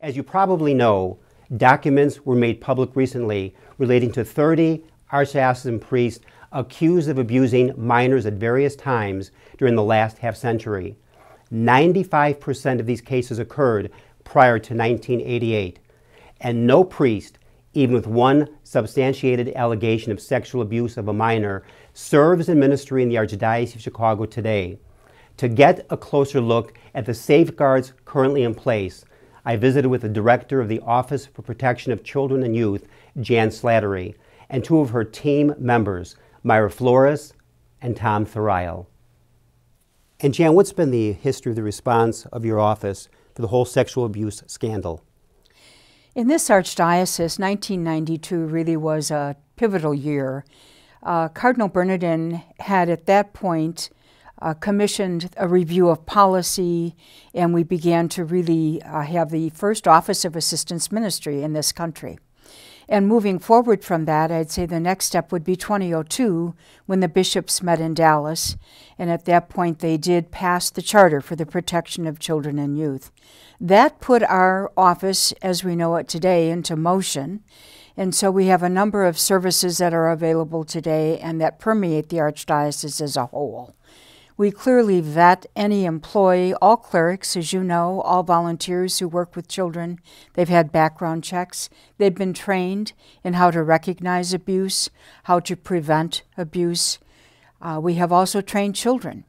As you probably know, documents were made public recently relating to 30 archdiocesan priests accused of abusing minors at various times during the last half century. 95% of these cases occurred prior to 1988, and no priest, even with one substantiated allegation of sexual abuse of a minor, serves in ministry in the Archdiocese of Chicago today. To get a closer look at the safeguards currently in place, I visited with the director of the Office for Protection of Children and Youth, Jan Slattery, and two of her team members, Myra Flores and Tom Thurial. And Jan, what's been the history of the response of your office for the whole sexual abuse scandal? In this archdiocese, 1992 really was a pivotal year. Uh, Cardinal Bernardin had at that point uh, commissioned a review of policy, and we began to really uh, have the first Office of Assistance Ministry in this country. And moving forward from that, I'd say the next step would be 2002 when the bishops met in Dallas. And at that point, they did pass the Charter for the Protection of Children and Youth. That put our office, as we know it today, into motion. And so we have a number of services that are available today and that permeate the Archdiocese as a whole. We clearly vet any employee, all clerics, as you know, all volunteers who work with children. They've had background checks. They've been trained in how to recognize abuse, how to prevent abuse. Uh, we have also trained children.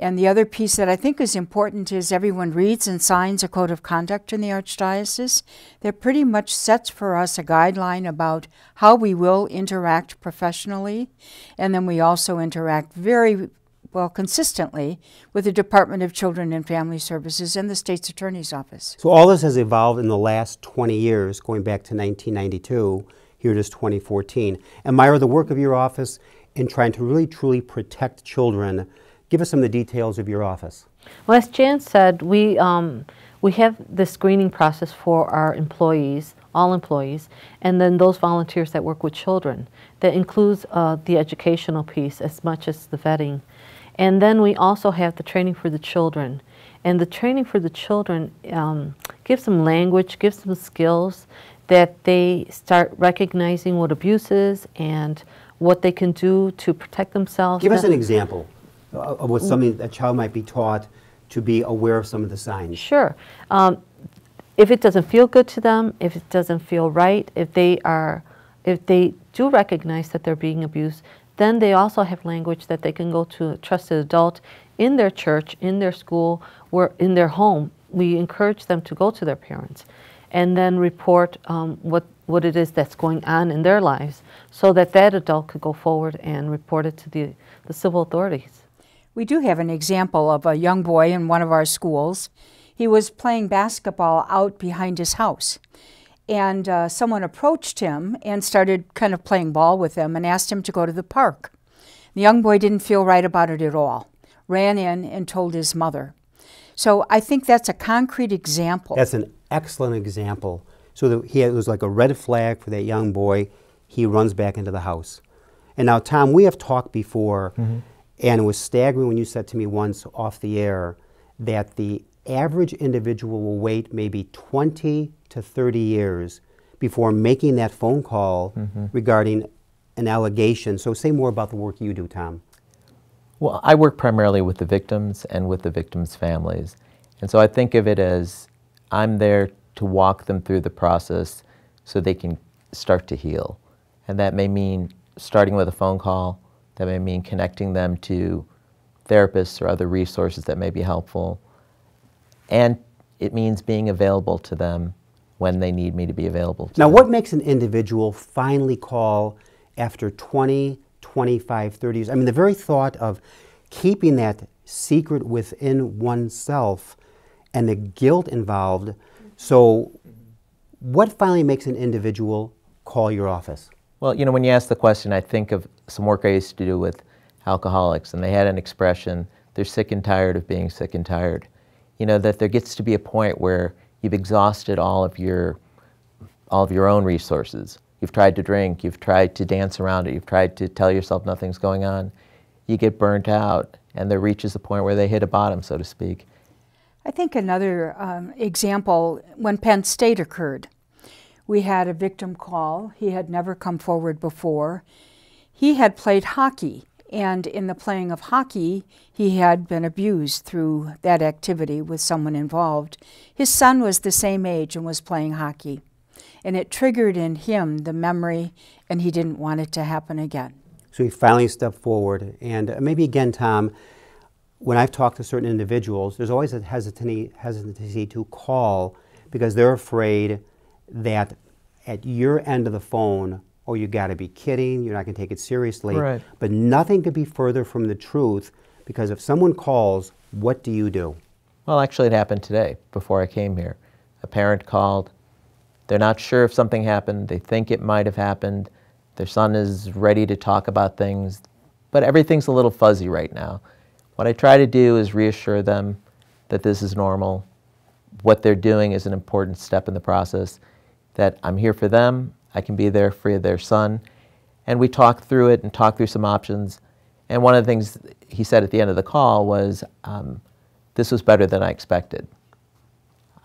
And the other piece that I think is important is everyone reads and signs a code of conduct in the Archdiocese that pretty much sets for us a guideline about how we will interact professionally. And then we also interact very well consistently with the Department of Children and Family Services and the state's attorney's office. So all this has evolved in the last 20 years, going back to 1992. Here it is 2014. And Myra, the work of your office in trying to really truly protect children, give us some of the details of your office. Well, as Jan said, we, um, we have the screening process for our employees all employees, and then those volunteers that work with children. That includes uh, the educational piece as much as the vetting. And then we also have the training for the children. And the training for the children um, gives them language, gives them skills that they start recognizing what abuse is and what they can do to protect themselves. Give us an example of what something a child might be taught to be aware of some of the signs. Sure. Um, if it doesn't feel good to them, if it doesn't feel right, if they are, if they do recognize that they're being abused, then they also have language that they can go to a trusted adult in their church, in their school, or in their home. We encourage them to go to their parents and then report um, what, what it is that's going on in their lives so that that adult could go forward and report it to the, the civil authorities. We do have an example of a young boy in one of our schools. He was playing basketball out behind his house and uh, someone approached him and started kind of playing ball with him and asked him to go to the park. The young boy didn't feel right about it at all, ran in and told his mother. So I think that's a concrete example. That's an excellent example. So the, he, it was like a red flag for that young boy. He runs back into the house. And now, Tom, we have talked before, mm -hmm. and it was staggering when you said to me once off the air that the average individual will wait maybe 20 to 30 years before making that phone call mm-hmm. regarding an allegation. So, say more about the work you do, Tom. Well, I work primarily with the victims and with the victims' families. And so I think of it as I'm there to walk them through the process so they can start to heal. And that may mean starting with a phone call, that may mean connecting them to therapists or other resources that may be helpful. And it means being available to them when they need me to be available. To now, them. what makes an individual finally call after 20, 25, 30 years? I mean, the very thought of keeping that secret within oneself and the guilt involved. So, what finally makes an individual call your office? Well, you know, when you ask the question, I think of some work I used to do with alcoholics, and they had an expression they're sick and tired of being sick and tired. You know, that there gets to be a point where You've exhausted all of your, all of your own resources. You've tried to drink. You've tried to dance around it. You've tried to tell yourself nothing's going on. You get burnt out, and there reaches a point where they hit a bottom, so to speak. I think another um, example when Penn State occurred, we had a victim call. He had never come forward before. He had played hockey and in the playing of hockey, he had been abused through that activity with someone involved. His son was the same age and was playing hockey. And it triggered in him the memory, and he didn't want it to happen again. So he finally stepped forward. And uh, maybe again, Tom, when I've talked to certain individuals, there's always a hesitancy, hesitancy to call because they're afraid that at your end of the phone, oh, you got to be kidding, you're not going to take it seriously. Right. But nothing could be further from the truth because if someone calls, what do you do? Well, actually, it happened today before I came here. A parent called. They're not sure if something happened. They think it might have happened. Their son is ready to talk about things, but everything's a little fuzzy right now. What I try to do is reassure them that this is normal. What they're doing is an important step in the process, that I'm here for them, I can be there for their son. And we talked through it and talked through some options. And one of the things he said at the end of the call was, um, this was better than I expected.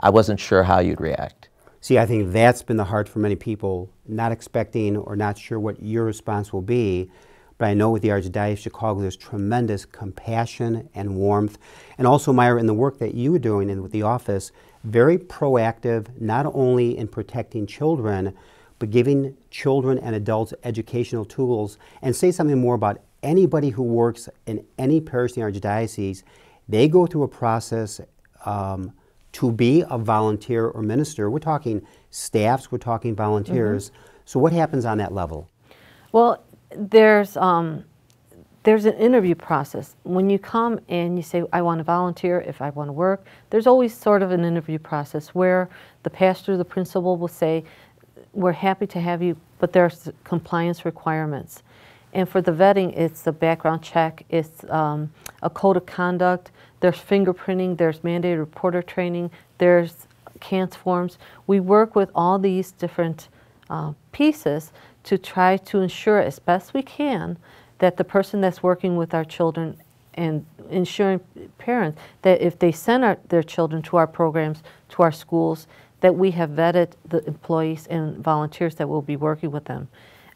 I wasn't sure how you'd react. See, I think that's been the heart for many people, not expecting or not sure what your response will be. But I know with the Archdiocese of Chicago, there's tremendous compassion and warmth. And also, Myra, in the work that you were doing and with the office, very proactive, not only in protecting children, but giving children and adults educational tools and say something more about anybody who works in any parish in the Archdiocese, they go through a process um, to be a volunteer or minister. We're talking staffs, we're talking volunteers. Mm-hmm. So, what happens on that level? Well, there's, um, there's an interview process. When you come in, you say, I want to volunteer, if I want to work, there's always sort of an interview process where the pastor, the principal will say, we're happy to have you, but there are compliance requirements. And for the vetting, it's a background check, it's um, a code of conduct, there's fingerprinting, there's mandated reporter training, there's CANS forms. We work with all these different uh, pieces to try to ensure as best we can that the person that's working with our children and ensuring parents that if they send our, their children to our programs, to our schools, that we have vetted the employees and volunteers that will be working with them.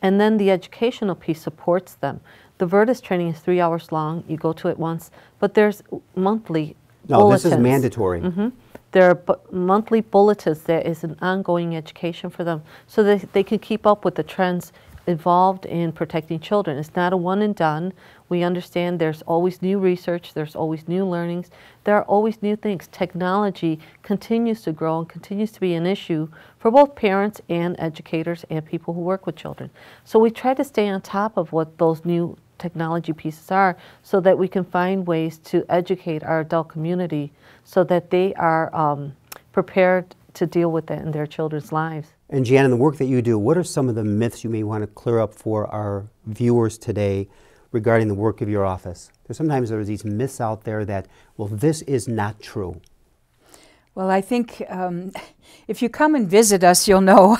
And then the educational piece supports them. The Virtus training is three hours long. You go to it once, but there's monthly. No, bulletins. this is mandatory. Mm -hmm. There are monthly bulletins. There is an ongoing education for them so that they can keep up with the trends involved in protecting children. It's not a one and done. We understand there's always new research, there's always new learnings, there are always new things. Technology continues to grow and continues to be an issue for both parents and educators and people who work with children. So we try to stay on top of what those new technology pieces are so that we can find ways to educate our adult community so that they are um, prepared to deal with it in their children's lives. And Jan, in the work that you do, what are some of the myths you may want to clear up for our viewers today regarding the work of your office? There's sometimes there's these myths out there that, well, this is not true. Well, I think um, if you come and visit us, you'll know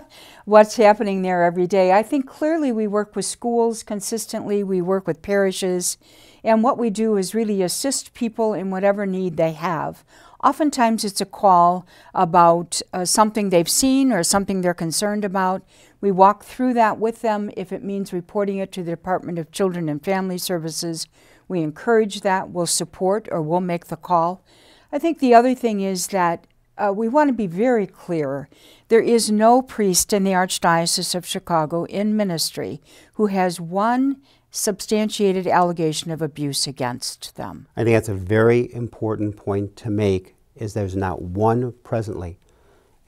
what's happening there every day. I think clearly we work with schools consistently, we work with parishes, and what we do is really assist people in whatever need they have. Oftentimes it's a call about uh, something they've seen or something they're concerned about. We walk through that with them. If it means reporting it to the Department of Children and Family Services, we encourage that, we'll support or we'll make the call. I think the other thing is that uh, we want to be very clear. There is no priest in the Archdiocese of Chicago in ministry who has one substantiated allegation of abuse against them. I think that's a very important point to make is there's not one presently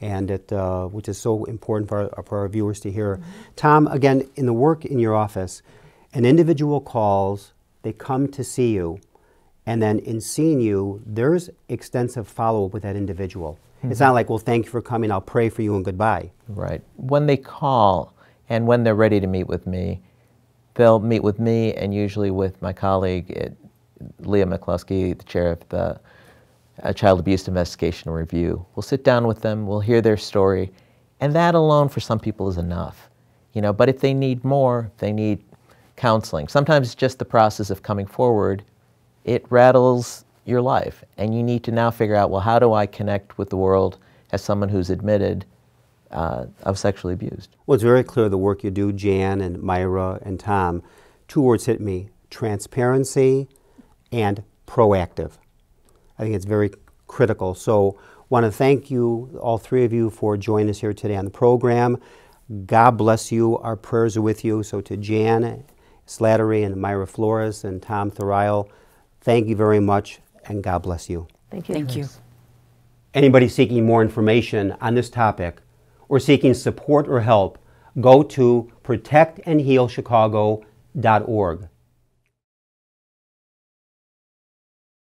and it, uh, which is so important for our, for our viewers to hear. Mm -hmm. Tom, again, in the work in your office, an individual calls, they come to see you, and then in seeing you, there's extensive follow up with that individual. Mm-hmm. It's not like, well, thank you for coming, I'll pray for you and goodbye. Right. When they call and when they're ready to meet with me, they'll meet with me and usually with my colleague, at, eh, Leah McCluskey, the chair of the uh, Child Abuse Investigation Review. We'll sit down with them, we'll hear their story, and that alone for some people is enough. You know, but if they need more, they need counseling. Sometimes just the process of coming forward it rattles your life. And you need to now figure out, well, how do I connect with the world as someone who's admitted uh, of sexually abused? Well, it's very clear the work you do, Jan and Myra and Tom. Two words hit me transparency and proactive. I think it's very critical. So, want to thank you, all three of you, for joining us here today on the program. God bless you. Our prayers are with you. So, to Jan Slattery and Myra Flores and Tom Thurial, Thank you very much, and God bless you. Thank you. Thank you. Anybody seeking more information on this topic or seeking support or help, go to protectandhealchicago.org.